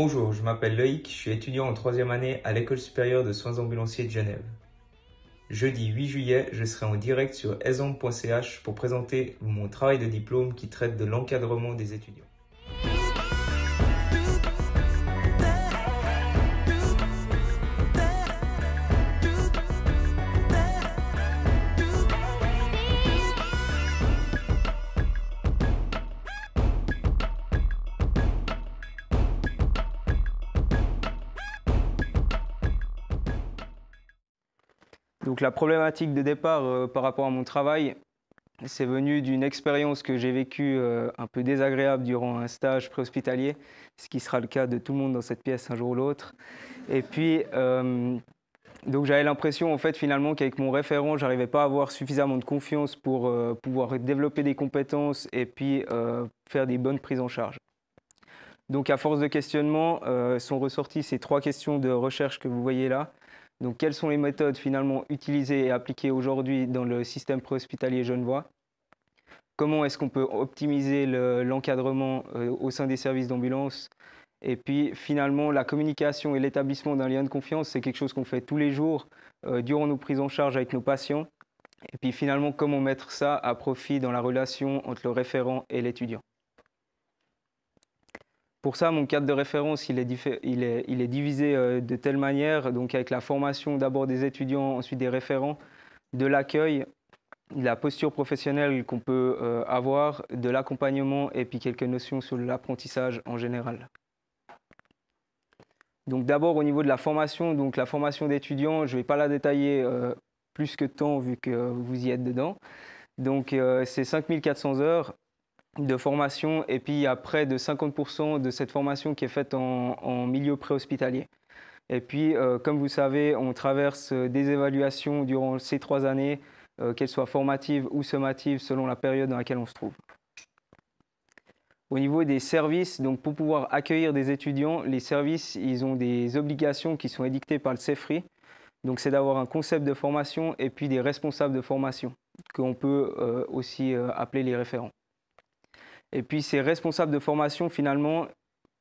Bonjour, je m'appelle Loïc, je suis étudiant en troisième année à l'École supérieure de soins ambulanciers de Genève. Jeudi 8 juillet, je serai en direct sur esombe.ch pour présenter mon travail de diplôme qui traite de l'encadrement des étudiants. Donc la problématique de départ euh, par rapport à mon travail, c'est venu d'une expérience que j'ai vécue euh, un peu désagréable durant un stage préhospitalier, ce qui sera le cas de tout le monde dans cette pièce un jour ou l'autre. Et puis, euh, donc j'avais l'impression en fait finalement qu'avec mon référent, j'arrivais pas à avoir suffisamment de confiance pour pouvoir développer des compétences et puis faire des bonnes prises en charge. Donc à force de questionnement, sont ressorties ces trois questions de recherche que vous voyez là. Donc, quelles sont les méthodes finalement utilisées et appliquées aujourd'hui dans le système préhospitalier genevois Comment est-ce qu'on peut optimiser l'encadrement euh, au sein des services d'ambulance Et puis, finalement, la communication et l'établissement d'un lien de confiance, c'est quelque chose qu'on fait tous les jours euh, durant nos prises en charge avec nos patients. Et puis, finalement, comment mettre ça à profit dans la relation entre le référent et l'étudiant pour ça, mon cadre de référence, il est, divisé euh, de telle manière, donc avec la formation d'abord des étudiants, ensuite des référents, de l'accueil, la posture professionnelle qu'on peut euh, avoir, de l'accompagnement et puis quelques notions sur l'apprentissage en général. Donc d'abord au niveau de la formation, donc la formation d'étudiants, je ne vais pas la détailler euh, plus que tant vu que vous y êtes dedans. Donc c'est 5400 heures de formation et puis il y a près de 50% de cette formation qui est faite en, milieu préhospitalier. Et puis, euh, comme vous savez, on traverse des évaluations durant ces trois années, euh, qu'elles soient formatives ou sommatives, selon la période dans laquelle on se trouve. Au niveau des services, donc pour pouvoir accueillir des étudiants, les services, ils ont des obligations qui sont édictées par le CEFRI. Donc, c'est d'avoir un concept de formation et puis des responsables de formation, qu'on peut euh, aussi appeler les référents. Et puis c'est responsable de formation, finalement,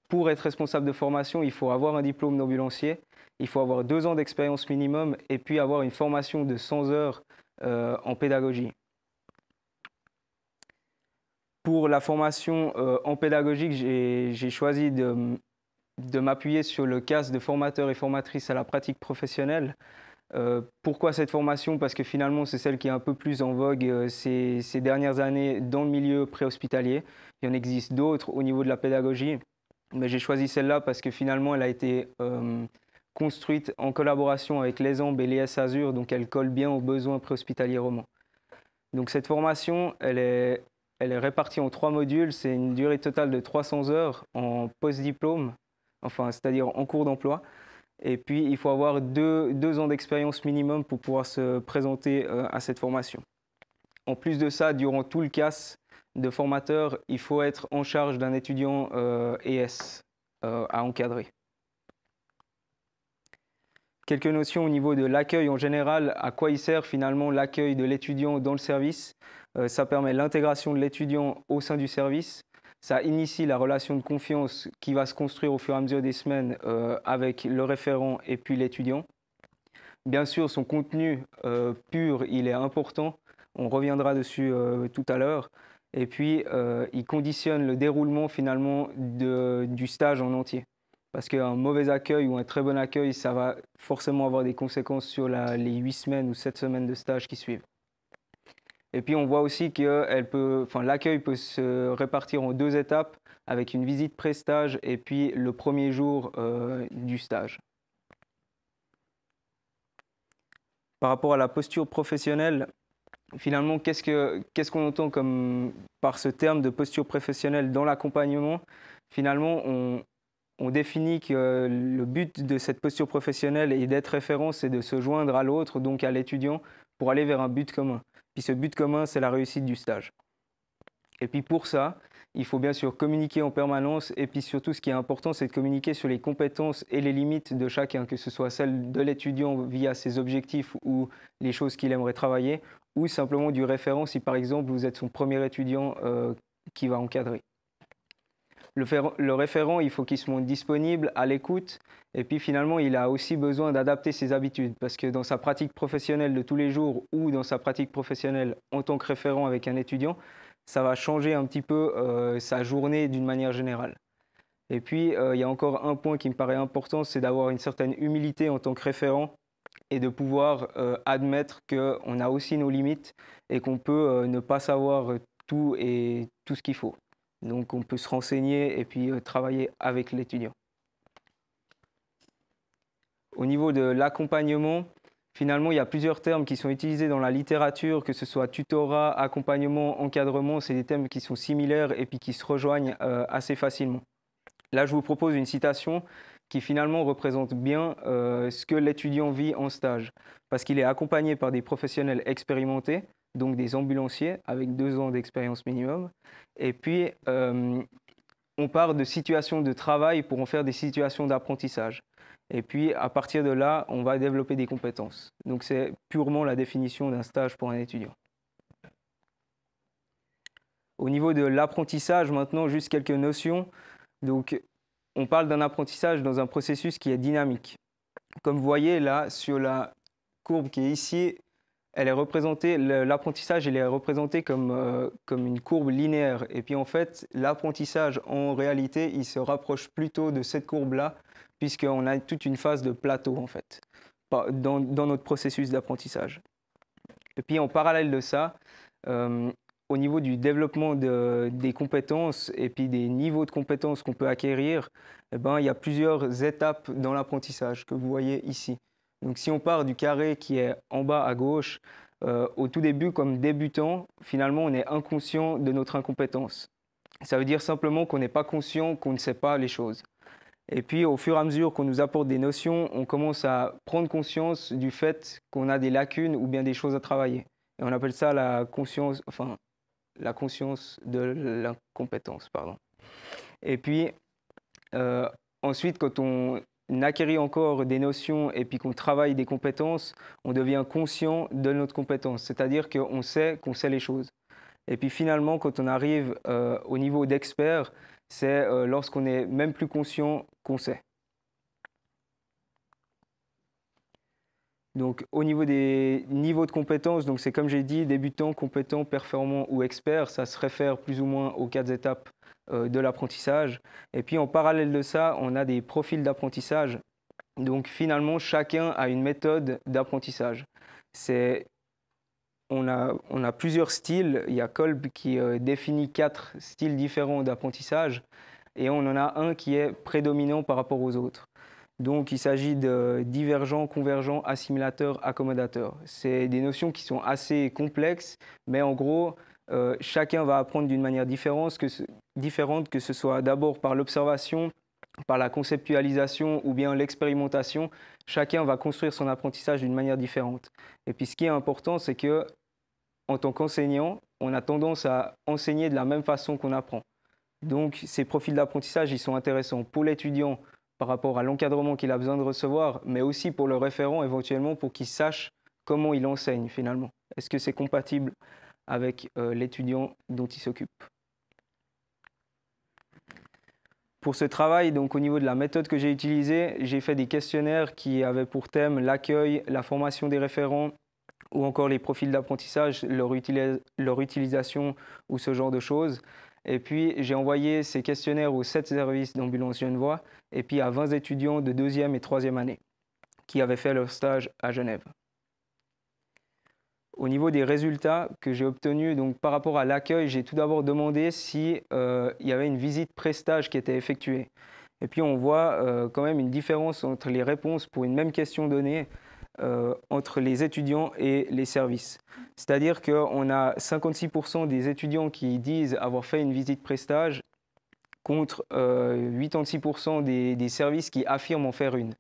pour être responsable de formation, il faut avoir un diplôme d'ambulancier, il faut avoir deux ans d'expérience minimum et puis avoir une formation de 100 heures euh, en pédagogie. Pour la formation euh, en pédagogique, j'ai choisi de, m'appuyer sur le casque de formateurs et formatrice à la pratique professionnelle. Euh, pourquoi cette formation Parce que finalement, c'est celle qui est un peu plus en vogue euh, ces, dernières années dans le milieu préhospitalier. Il y en existe d'autres au niveau de la pédagogie, mais j'ai choisi celle-là parce que finalement, elle a été euh, construite en collaboration avec les Ambes et l'ES Azur, donc elle colle bien aux besoins préhospitaliers romans. Donc cette formation, est, elle est répartie en trois modules. C'est une durée totale de 300 heures en post-diplôme, enfin, c'est-à-dire en cours d'emploi. Et puis, il faut avoir deux, ans d'expérience minimum pour pouvoir se présenter euh, à cette formation. En plus de ça, durant tout le CAS de formateur, il faut être en charge d'un étudiant ES euh, e euh, à encadrer. Quelques notions au niveau de l'accueil en général, à quoi il sert finalement l'accueil de l'étudiant dans le service. ça permet l'intégration de l'étudiant au sein du service, ça initie la relation de confiance qui va se construire au fur et à mesure des semaines euh, avec le référent et puis l'étudiant. Bien sûr, son contenu euh, pur, il est important. On reviendra dessus euh, tout à l'heure. Et puis, il conditionne le déroulement finalement de, du stage en entier. Parce qu'un mauvais accueil ou un très bon accueil, ça va forcément avoir des conséquences sur les huit semaines ou sept semaines de stage qui suivent. Et puis on voit aussi que l'accueil peut se répartir en deux étapes avec une visite pré-stage et puis le premier jour euh, du stage. Par rapport à la posture professionnelle, finalement, qu'est-ce qu'on entend comme, par ce terme de posture professionnelle dans l'accompagnement Finalement, on, on définit que le but de cette posture professionnelle et d'être référent, c'est de se joindre à l'autre, donc à l'étudiant, pour aller vers un but commun. Puis ce but commun, c'est la réussite du stage. Et puis pour ça, il faut bien sûr communiquer en permanence. Et puis surtout, ce qui est important, c'est de communiquer sur les compétences et les limites de chacun, que ce soit celle de l'étudiant via ses objectifs ou les choses qu'il aimerait travailler, ou simplement du référent si par exemple vous êtes son premier étudiant euh, qui va encadrer le, référent, il faut qu'il se montre disponible, à l'écoute. Et puis finalement, il a aussi besoin d'adapter ses habitudes parce que dans sa pratique professionnelle de tous les jours ou dans sa pratique professionnelle en tant que référent avec un étudiant, ça va changer un petit peu euh, sa journée d'une manière générale. Et puis, euh, il y a encore un point qui me paraît important, c'est d'avoir une certaine humilité en tant que référent et de pouvoir euh, admettre qu'on a aussi nos limites et qu'on peut ne pas savoir tout et tout ce qu'il faut. Donc on peut se renseigner et puis euh, travailler avec l'étudiant. Au niveau de l'accompagnement, finalement, il y a plusieurs termes qui sont utilisés dans la littérature, que ce soit tutorat, accompagnement, encadrement, c'est des termes qui sont similaires et puis qui se rejoignent euh, assez facilement. Là, je vous propose une citation qui finalement représente bien euh, ce que l'étudiant vit en stage, parce qu'il est accompagné par des professionnels expérimentés, donc des ambulanciers avec deux ans d'expérience minimum. Et puis, euh, on part de situations de travail pour en faire des situations d'apprentissage. Et puis, à partir de là, on va développer des compétences. Donc, c'est purement la définition d'un stage pour un étudiant. Au niveau de l'apprentissage, maintenant, juste quelques notions. Donc, on parle d'un apprentissage dans un processus qui est dynamique. Comme vous voyez là, sur la courbe qui est ici, est représentée, l'apprentissage, est représenté euh, comme, une courbe linéaire. Et puis en fait, l'apprentissage, en réalité, il se rapproche plutôt de cette courbe-là, puisqu'on a toute une phase de plateau, en fait, dans, notre processus d'apprentissage. Et puis en parallèle de ça, euh, au niveau du développement des compétences et puis des niveaux de compétences qu'on peut acquérir, eh ben, il y a plusieurs étapes dans l'apprentissage que vous voyez ici. Donc si on part du carré qui est en bas à gauche, euh, au tout début, comme débutant, finalement, on est inconscient de notre incompétence. Ça veut dire simplement qu'on n'est pas conscient, qu'on ne sait pas les choses. Et puis, au fur et à mesure qu'on nous apporte des notions, on commence à prendre conscience du fait qu'on a des lacunes ou bien des choses à travailler. Et on appelle ça la conscience, enfin, la conscience de l'incompétence, pardon. Et puis, euh, ensuite, quand on acquérit encore des notions et puis qu'on travaille des compétences, on devient conscient de notre compétence. C'est-à-dire qu'on sait qu'on sait les choses. Et puis finalement, quand on arrive euh, au niveau d'expert, c'est euh, lorsqu'on est même plus conscient qu'on sait. Donc au niveau des niveaux de compétences, donc c'est comme j'ai dit, débutant, compétent, performant ou expert, ça se réfère plus ou moins aux quatre étapes euh, de l'apprentissage. Et puis en parallèle de ça, on a des profils d'apprentissage. Donc finalement, chacun a une méthode d'apprentissage. C'est on a, plusieurs styles. Il y a Kolb qui euh, définit quatre styles différents d'apprentissage et on en a un qui est prédominant par rapport aux autres. Donc il s'agit de divergent, convergent, assimilateur, accommodateur. C'est des notions qui sont assez complexes, mais en gros, euh, chacun va apprendre d'une manière différente, que ce, différente, que ce soit d'abord par l'observation, par la conceptualisation ou bien l'expérimentation. Chacun va construire son apprentissage d'une manière différente. Et puis ce qui est important, c'est que en tant qu'enseignant, on a tendance à enseigner de la même façon qu'on apprend. Donc ces profils d'apprentissage, ils sont intéressants pour l'étudiant par rapport à l'encadrement qu'il a besoin de recevoir, mais aussi pour le référent éventuellement pour qu'il sache comment il enseigne finalement. Est-ce que c'est compatible avec euh, l'étudiant dont il s'occupe. Pour ce travail, donc au niveau de la méthode que j'ai utilisée, j'ai fait des questionnaires qui avaient pour thème l'accueil, la formation des référents ou encore les profils d'apprentissage, leur, leur, utilisation ou ce genre de choses. Et puis, j'ai envoyé ces questionnaires aux sept services d'ambulance Genevois et puis à 20 étudiants de deuxième et troisième année qui avaient fait leur stage à Genève au niveau des résultats que j'ai obtenus, donc par rapport à l'accueil, j'ai tout d'abord demandé s'il euh, y avait une visite prestage qui était effectuée. Et puis on voit euh, quand même une différence entre les réponses pour une même question donnée euh, entre les étudiants et les services. C'est-à-dire qu'on a 56% des étudiants qui disent avoir fait une visite prestage contre 86% des services qui affirment en faire une.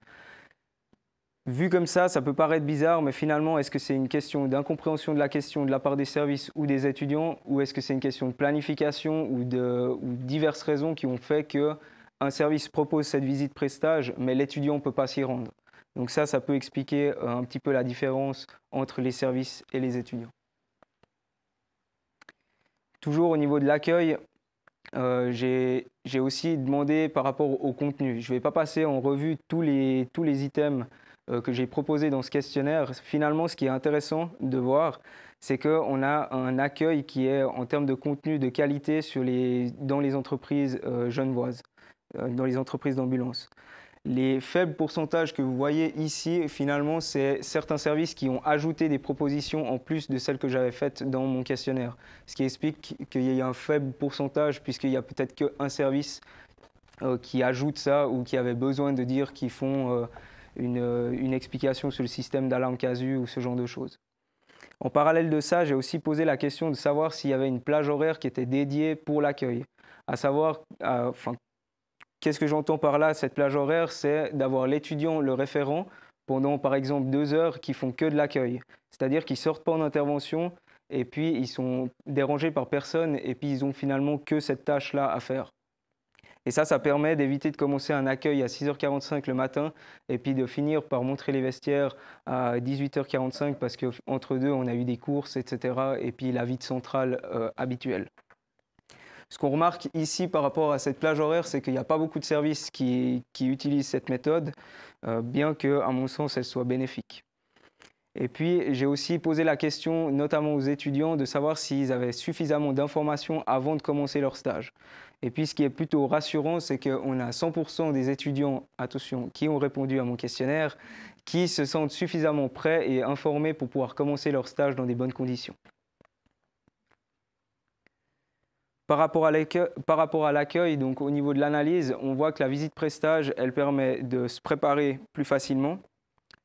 Vu comme ça, ça peut paraître bizarre, mais finalement, est-ce que c'est une question d'incompréhension de la question de la part des services ou des étudiants, ou est-ce que c'est une question de planification ou de diverses raisons qui ont fait qu'un service propose cette visite prestage, mais l'étudiant ne peut pas s'y rendre Donc ça, ça peut expliquer euh, un petit peu la différence entre les services et les étudiants. Toujours au niveau de l'accueil, euh, j'ai aussi demandé par rapport au contenu. Je ne vais pas passer en revue tous les, tous les items euh, que j'ai proposé dans ce questionnaire, finalement, ce qui est intéressant de voir, c'est qu'on a un accueil qui est, en termes de contenu, de qualité sur les, dans les entreprises euh, genevoises, euh, dans les entreprises d'ambulance. Les faibles pourcentages que vous voyez ici, finalement, c'est certains services qui ont ajouté des propositions en plus de celles que j'avais faites dans mon questionnaire. Ce qui explique qu'il y a un faible pourcentage, puisqu'il n'y a peut-être qu'un service qui ajoute ça ou qui avait besoin de dire qu'ils font euh, une, explication sur le système d'alarme casu ou ce genre de choses. En parallèle de ça, j'ai aussi posé la question de savoir s'il y avait une plage horaire qui était dédiée pour l'accueil. À savoir, qu'est-ce que j'entends par là Cette plage horaire, c'est d'avoir l'étudiant, le référent, pendant par exemple deux heures, qui font que de l'accueil. C'est-à-dire qu'ils sortent pas en intervention et puis ils sont dérangés par personne et puis ils ont finalement que cette tâche-là à faire. Et ça, ça permet d'éviter de commencer un accueil à 6h45 le matin et puis de finir par montrer les vestiaires à 18h45 parce qu'entre deux, on a eu des courses, etc. Et puis la vide centrale euh, habituelle. Ce qu'on remarque ici par rapport à cette plage horaire, c'est qu'il n'y a pas beaucoup de services qui, utilisent cette méthode, euh, bien que, à mon sens, elle soit bénéfique. Et puis, j'ai aussi posé la question, notamment aux étudiants, de savoir s'ils avaient suffisamment d'informations avant de commencer leur stage. Et puis, ce qui est plutôt rassurant, c'est qu'on a 100% des étudiants, attention, qui ont répondu à mon questionnaire, qui se sentent suffisamment prêts et informés pour pouvoir commencer leur stage dans des bonnes conditions. Par rapport à l'accueil, donc au niveau de l'analyse, on voit que la visite prestage, elle permet de se préparer plus facilement,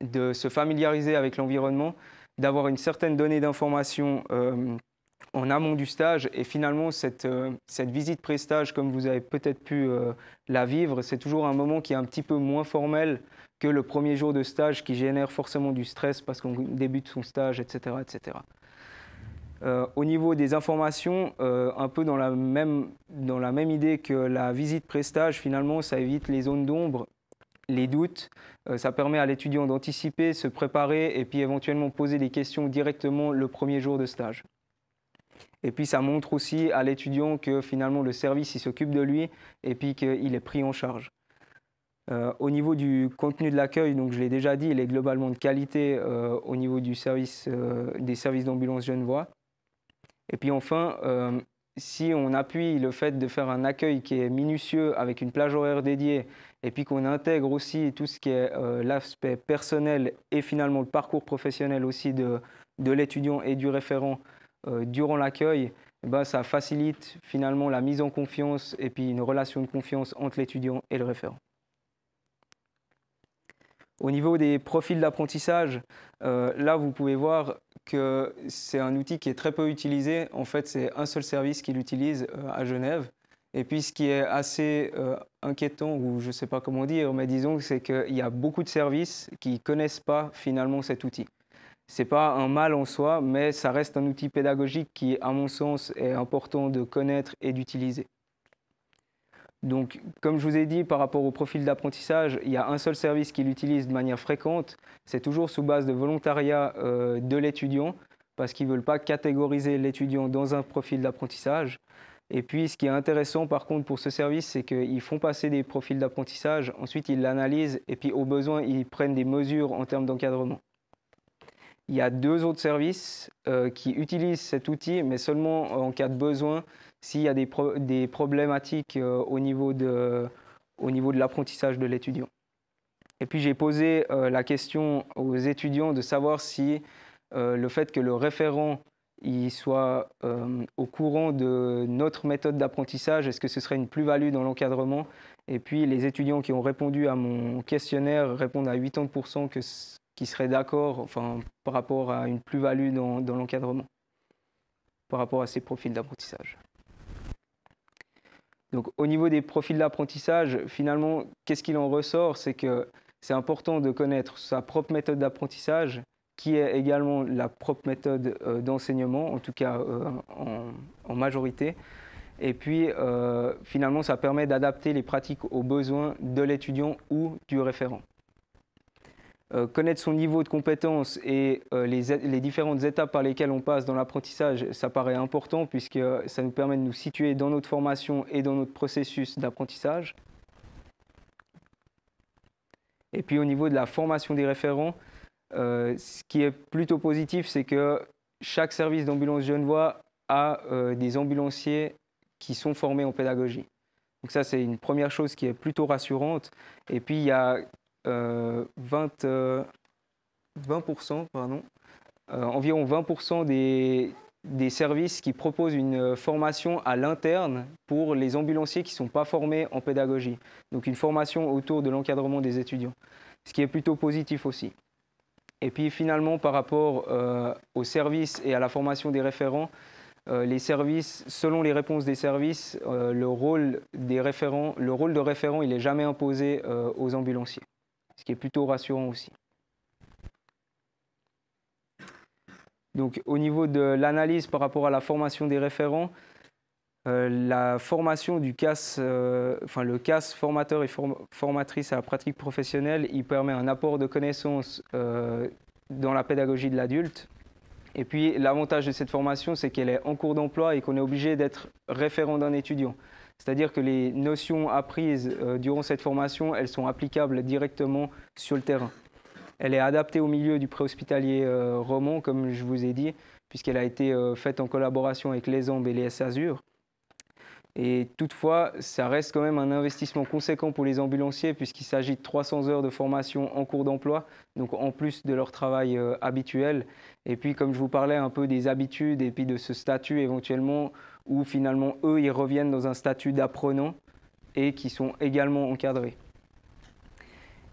de se familiariser avec l'environnement, d'avoir une certaine donnée d'information euh, en amont du stage. Et finalement, euh, cette, visite pré-stage, comme vous avez peut-être pu euh, la vivre, c'est toujours un moment qui est un petit peu moins formel que le premier jour de stage qui génère forcément du stress parce qu'on débute son stage, etc. etc. au niveau des informations, un peu dans la, même, dans la même idée que la visite pré-stage, finalement, ça évite les zones d'ombre les doutes. Euh, ça permet à l'étudiant d'anticiper, se préparer et puis éventuellement poser des questions directement le premier jour de stage. Et puis ça montre aussi à l'étudiant que finalement le service s'occupe de lui et puis qu'il est pris en charge. Euh, au niveau du contenu de l'accueil, donc je l'ai déjà dit, il est globalement de qualité euh, au niveau du service, des services d'ambulance Genevois. Et puis enfin, si on appuie le fait de faire un accueil qui est minutieux avec une plage horaire dédiée et puis qu'on intègre aussi tout ce qui est euh, l'aspect personnel et finalement le parcours professionnel aussi de, l'étudiant et du référent euh, durant l'accueil, eh ben, ça facilite finalement la mise en confiance et puis une relation de confiance entre l'étudiant et le référent. Au niveau des profils d'apprentissage, euh, là vous pouvez voir que c'est un outil qui est très peu utilisé. En fait, c'est un seul service qui l'utilise euh, à Genève. Et puis, ce qui est assez euh, inquiétant, ou je ne sais pas comment dire, mais disons, c'est qu'il y a beaucoup de services qui ne connaissent pas finalement cet outil. Ce n'est pas un mal en soi, mais ça reste un outil pédagogique qui, à mon sens, est important de connaître et d'utiliser. Donc, comme je vous ai dit, par rapport au profil d'apprentissage, il y a un seul service qui l'utilise de manière fréquente. C'est toujours sous base de volontariat euh, de l'étudiant, parce qu'ils ne veulent pas catégoriser l'étudiant dans un profil d'apprentissage. Et puis, ce qui est intéressant, par contre, pour ce service, c'est qu'ils font passer des profils d'apprentissage, ensuite ils l'analysent, et puis au besoin, ils prennent des mesures en termes d'encadrement. Il y a deux autres services euh, qui utilisent cet outil, mais seulement en cas de besoin, s'il y a des, problématiques euh, au niveau de, l'apprentissage de l'étudiant. Et puis j'ai posé euh, la question aux étudiants de savoir si euh, le fait que le référent il soit au courant de notre méthode d'apprentissage Est-ce que ce serait une plus-value dans l'encadrement Et puis, les étudiants qui ont répondu à mon questionnaire répondent à 80% qu'ils qui seraient d'accord enfin, par rapport à une plus-value dans l'encadrement, par rapport à ces profils d'apprentissage. Donc au niveau des profils d'apprentissage, finalement, qu'est-ce qu'il en ressort C'est que c'est important de connaître sa propre méthode d'apprentissage, qui est également la propre méthode euh, d'enseignement, en tout cas euh, en, majorité. Et puis, euh, finalement, ça permet d'adapter les pratiques aux besoins de l'étudiant ou du référent. Euh, connaître son niveau de compétence et euh, les, différentes étapes par lesquelles on passe dans l'apprentissage, ça paraît important puisque euh, ça nous permet de nous situer dans notre formation et dans notre processus d'apprentissage. Et puis au niveau de la formation des référents, ce qui est plutôt positif, c'est que chaque service d'ambulance Genevois a des ambulanciers qui sont formés en pédagogie. Donc ça, c'est une première chose qui est plutôt rassurante. Et puis, il y a 20, euh, euh, euh, environ 20% des, services qui proposent une formation à l'interne pour les ambulanciers qui ne sont pas formés en pédagogie. Donc une formation autour de l'encadrement des étudiants, ce qui est plutôt positif aussi. Et puis finalement, par rapport aux services et à la formation des référents, les services, selon les réponses des services, le, rôle des référents, le rôle de référent, il n'est jamais imposé aux ambulanciers ce qui est plutôt rassurant aussi. Donc au niveau de l'analyse par rapport à la formation des référents, euh, la formation du CAS, euh, enfin le CAS formateur et formatrice à la pratique professionnelle, il permet un apport de connaissances euh, dans la pédagogie de l'adulte. Et puis l'avantage de cette formation, c'est qu'elle est en cours d'emploi et qu'on est obligé d'être référent d'un étudiant. C'est-à-dire que les notions apprises euh, durant cette formation, elles sont applicables directement sur le terrain. Elle est adaptée au milieu du préhospitalier euh, roman, comme je vous ai dit, puisqu'elle a été euh, faite en collaboration avec les Ambes et les Azur. Et toutefois, ça reste quand même un investissement conséquent pour les ambulanciers, puisqu'il s'agit de 300 heures de formation en cours d'emploi, donc en plus de leur travail habituel. Et puis, comme je vous parlais un peu des habitudes et puis de ce statut éventuellement, où finalement eux, ils reviennent dans un statut d'apprenant et qui sont également encadrés.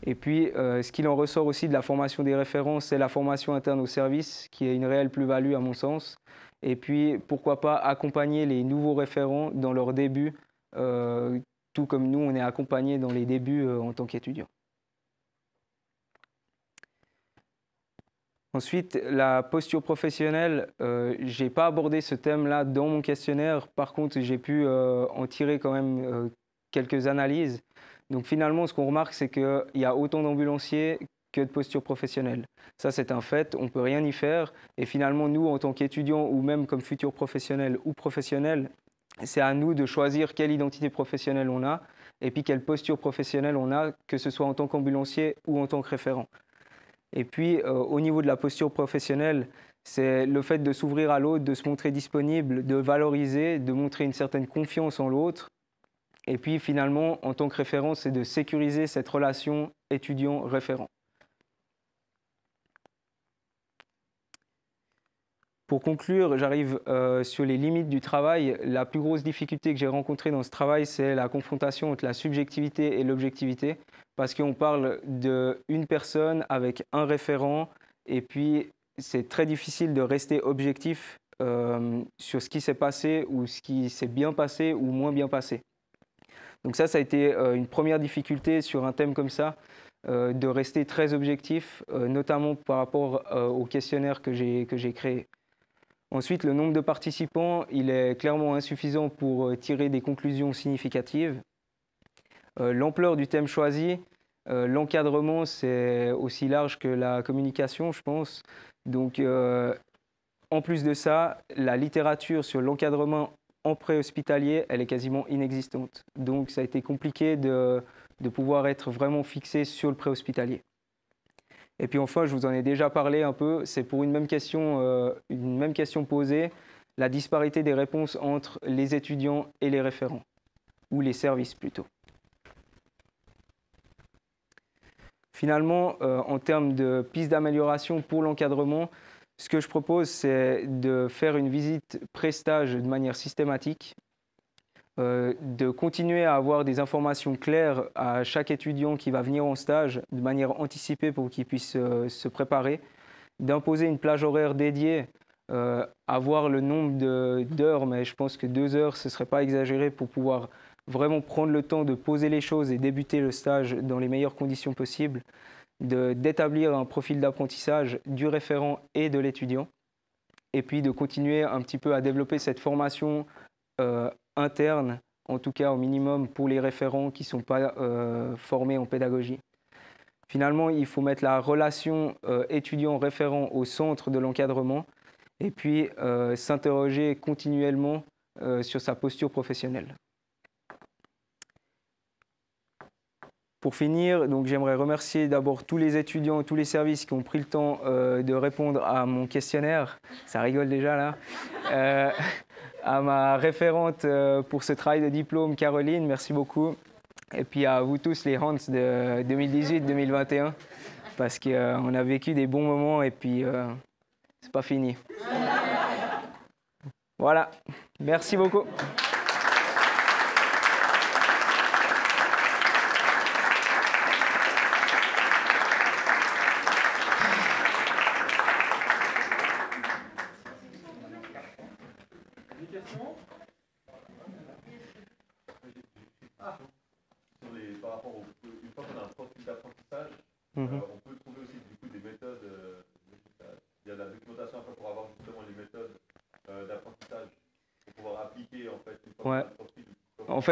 Et puis, euh, ce qu'il en ressort aussi de la formation des référents, c'est la formation interne au service, qui est une réelle plus-value à mon sens. Et puis, pourquoi pas accompagner les nouveaux référents dans leurs débuts, euh, tout comme nous, on est accompagnés dans les débuts euh, en tant qu'étudiants. Ensuite, la posture professionnelle, euh, j'ai je n'ai pas abordé ce thème-là dans mon questionnaire. Par contre, j'ai pu euh, en tirer quand même euh, quelques analyses. Donc finalement, ce qu'on remarque, c'est qu'il y a autant d'ambulanciers que de postures professionnelles. Ça, c'est un fait, on ne peut rien y faire. Et finalement, nous, en tant qu'étudiants ou même comme futurs professionnels ou professionnels, c'est à nous de choisir quelle identité professionnelle on a et puis quelle posture professionnelle on a, que ce soit en tant qu'ambulancier ou en tant que référent. Et puis, euh, au niveau de la posture professionnelle, c'est le fait de s'ouvrir à l'autre, de se montrer disponible, de valoriser, de montrer une certaine confiance en l'autre. Et puis, finalement, en tant que référent, c'est de sécuriser cette relation étudiant-référent. Pour conclure, j'arrive euh, sur les limites du travail. La plus grosse difficulté que j'ai rencontrée dans ce travail, c'est la confrontation entre la subjectivité et l'objectivité, parce qu'on parle d'une personne avec un référent, et puis c'est très difficile de rester objectif euh, sur ce qui s'est passé ou ce qui s'est bien passé ou moins bien passé. Donc ça, ça a été euh, une première difficulté sur un thème comme ça, de rester très objectif, notamment par rapport au questionnaire que j'ai créé. Ensuite, le nombre de participants, il est clairement insuffisant pour euh, tirer des conclusions significatives. Euh, l'ampleur du thème choisi, euh, l'encadrement, c'est aussi large que la communication, je pense. Donc, en plus de ça, la littérature sur l'encadrement en préhospitalier, elle est quasiment inexistante. Donc, ça a été compliqué de pouvoir être vraiment fixé sur le préhospitalier. Et puis enfin, je vous en ai déjà parlé un peu, c'est pour une même question, euh, une même question posée, la disparité des réponses entre les étudiants et les référents, ou les services plutôt. Finalement, euh, en termes de pistes d'amélioration pour l'encadrement, ce que je propose, c'est de faire une visite pré-stage de manière systématique euh, de continuer à avoir des informations claires à chaque étudiant qui va venir en stage de manière anticipée pour qu'il puisse euh, se préparer, d'imposer une plage horaire dédiée, avoir euh, le nombre d'heures, mais je pense que deux heures, ce ne serait pas exagéré pour pouvoir vraiment prendre le temps de poser les choses et débuter le stage dans les meilleures conditions possibles, d'établir un profil d'apprentissage du référent et de l'étudiant, et puis de continuer un petit peu à développer cette formation interne, en tout cas au minimum pour les référents qui ne sont pas euh, formés en pédagogie. Finalement, il faut mettre la relation euh, étudiant-référent au centre de l'encadrement et puis euh, s'interroger continuellement sur sa posture professionnelle. Pour finir, donc j'aimerais remercier d'abord tous les étudiants, et tous les services qui ont pris le temps de répondre à mon questionnaire. Ça rigole déjà là à ma référente euh, pour ce travail de diplôme, Caroline, merci beaucoup. Et puis à vous tous, les Hans de 2018-2021, parce qu'on euh, a vécu des bons moments et puis euh, c'est pas fini. Voilà, merci beaucoup.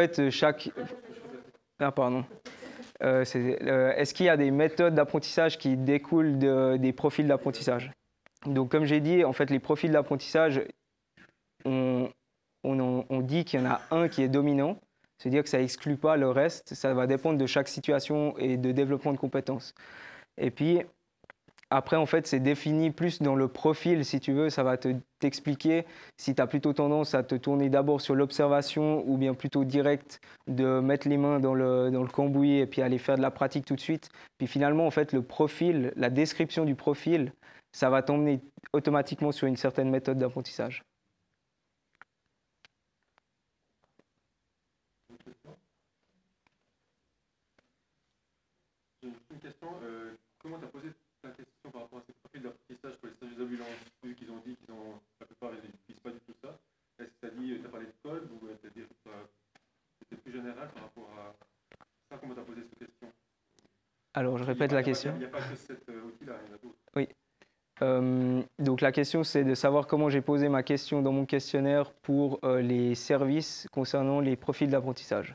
fait, euh, chaque... Ah, pardon. Euh, euh, est-ce qu'il y a des méthodes d'apprentissage qui découlent des profils d'apprentissage Donc, comme j'ai dit, en fait, les profils d'apprentissage, on, on, dit qu'il y en a un qui est dominant, c'est-à-dire que ça n'exclut pas le reste, ça va dépendre de chaque situation et de développement de compétences. Et puis, après, en fait, c'est défini plus dans le profil, si tu veux. Ça va t'expliquer si tu as plutôt tendance à te tourner d'abord sur l'observation ou bien plutôt direct de mettre les mains dans le, dans le cambouis et puis aller faire de la pratique tout de suite. Puis finalement, en fait, le profil, la description du profil, ça va t'emmener automatiquement sur une certaine méthode d'apprentissage. Une question, euh, comment tu as posé Alors, je répète ah, la question. Il n'y a pas que cet euh, outil-là, il y en a d'autres. Oui. Euh, donc la question, c'est de savoir comment j'ai posé ma question dans mon questionnaire pour euh, les services concernant les profils d'apprentissage.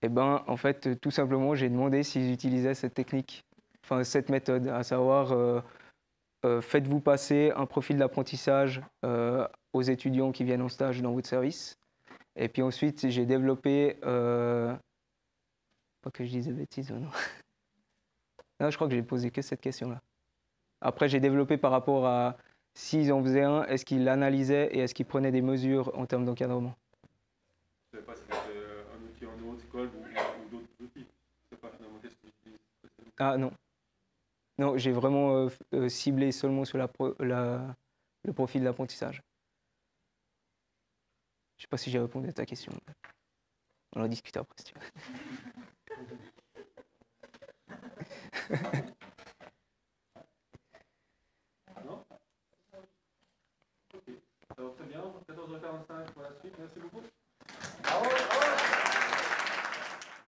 Eh bien, en fait, tout simplement, j'ai demandé s'ils utilisaient cette technique, enfin cette méthode, à savoir, faites-vous passer un profil d'apprentissage aux étudiants qui viennent en stage dans votre service. Et puis ensuite, j'ai développé... pas que je dise des bêtises, non non, je crois que j'ai posé que cette question-là. Après, j'ai développé par rapport à s'ils en faisaient un, est-ce qu'ils l'analysaient et est-ce qu'ils prenaient des mesures en termes d'encadrement Je ne sais pas si c'était euh, un outil en ou, d'autres outils. pas finalement Ah non. Non, j'ai vraiment euh, euh, ciblé seulement sur le profil de l'apprentissage. Je ne sais pas si j'ai répondu à ta question. On en discute après si tu veux. Ok. Alors, très bien, 14h45 pour la suite. Merci beaucoup. Bravo. Ah ah